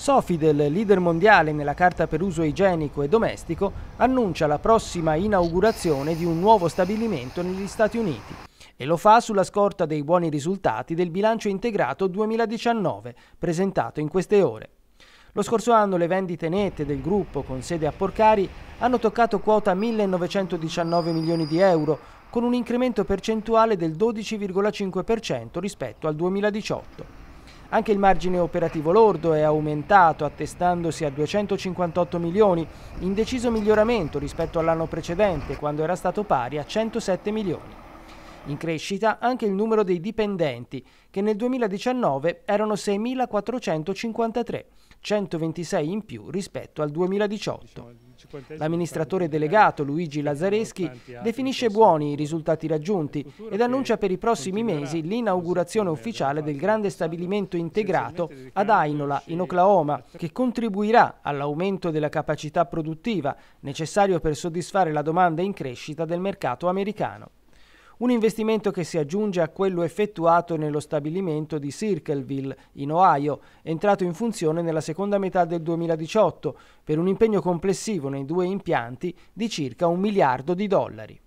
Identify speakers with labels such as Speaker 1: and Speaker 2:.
Speaker 1: Sofidel, leader mondiale nella carta per uso igienico e domestico, annuncia la prossima inaugurazione di un nuovo stabilimento negli Stati Uniti e lo fa sulla scorta dei buoni risultati del bilancio integrato 2019 presentato in queste ore. Lo scorso anno le vendite nette del gruppo con sede a Porcari hanno toccato quota 1.919 milioni di euro, con un incremento percentuale del 12,5% rispetto al 2018. Anche il margine operativo lordo è aumentato, attestandosi a 258 milioni, in deciso miglioramento rispetto all'anno precedente, quando era stato pari a 107 milioni. In crescita anche il numero dei dipendenti, che nel 2019 erano 6.453, 126 in più rispetto al 2018.
Speaker 2: L'amministratore
Speaker 1: delegato Luigi Lazzareschi definisce buoni i risultati raggiunti ed annuncia per i prossimi mesi l'inaugurazione ufficiale del grande stabilimento integrato ad Ainola, in Oklahoma, che contribuirà all'aumento della capacità produttiva necessario per soddisfare la domanda in crescita del mercato americano un investimento che si aggiunge a quello effettuato nello stabilimento di Circleville, in Ohio, entrato in funzione nella seconda metà del 2018, per un impegno complessivo nei due impianti di circa un miliardo di dollari.